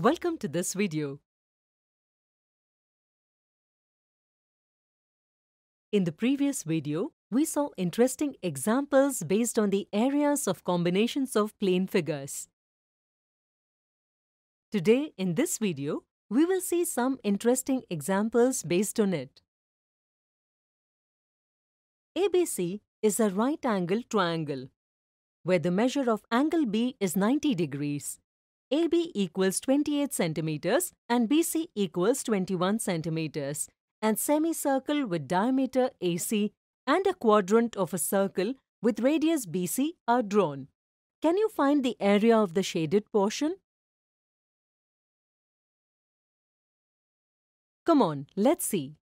Welcome to this video. In the previous video, we saw interesting examples based on the areas of combinations of plane figures. Today, in this video, we will see some interesting examples based on it. ABC is a right angle triangle, where the measure of angle B is 90 degrees. AB equals 28 centimeters and BC equals 21 centimeters. And semicircle with diameter AC and a quadrant of a circle with radius BC are drawn. Can you find the area of the shaded portion? Come on, let's see.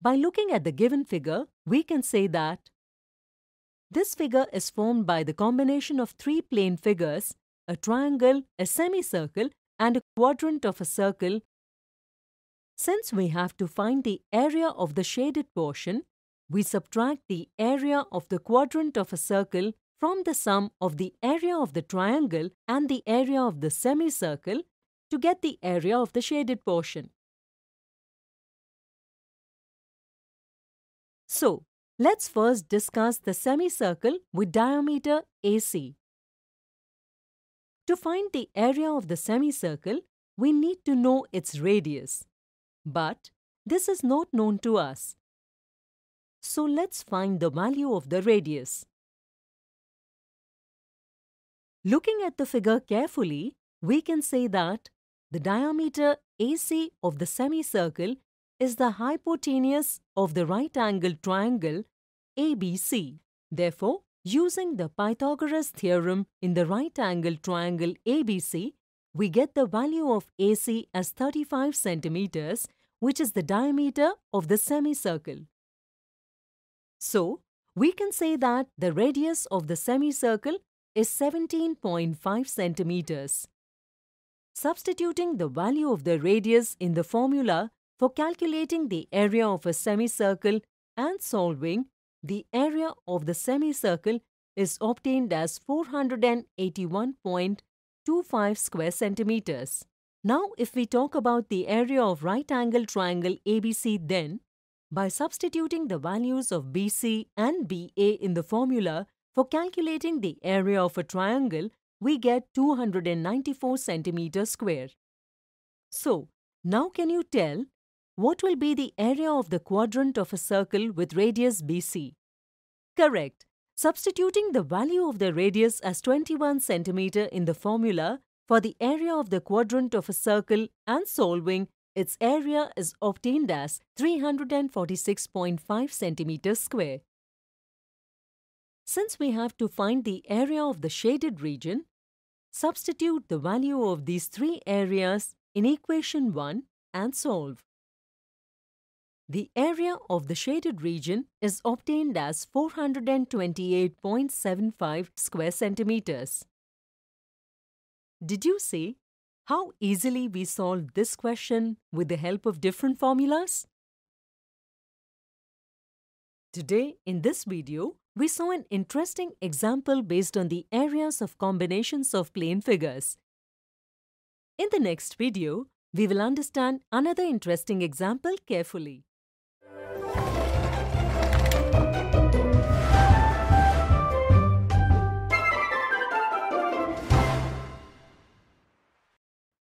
By looking at the given figure, we can say that this figure is formed by the combination of three plane figures a triangle, a semicircle and a quadrant of a circle. Since we have to find the area of the shaded portion, we subtract the area of the quadrant of a circle from the sum of the area of the triangle and the area of the semicircle to get the area of the shaded portion. So, let's first discuss the semicircle with diameter AC. To find the area of the semicircle, we need to know its radius. But this is not known to us. So let's find the value of the radius. Looking at the figure carefully, we can say that the diameter AC of the semicircle is the hypotenuse of the right angled triangle ABC. Therefore, Using the Pythagoras theorem in the right angle triangle ABC, we get the value of AC as 35 centimeters, which is the diameter of the semicircle. So, we can say that the radius of the semicircle is 17.5 centimeters. Substituting the value of the radius in the formula for calculating the area of a semicircle and solving the area of the semicircle is obtained as 481.25 square centimeters. Now if we talk about the area of right angle triangle ABC then, by substituting the values of BC and BA in the formula for calculating the area of a triangle, we get 294 centimeter square. So, now can you tell what will be the area of the quadrant of a circle with radius BC? Correct. Substituting the value of the radius as 21 cm in the formula for the area of the quadrant of a circle and solving, its area is obtained as 346.5 cm square. Since we have to find the area of the shaded region, substitute the value of these three areas in equation 1 and solve. The area of the shaded region is obtained as 428.75 square centimeters. Did you see how easily we solved this question with the help of different formulas? Today, in this video, we saw an interesting example based on the areas of combinations of plane figures. In the next video, we will understand another interesting example carefully.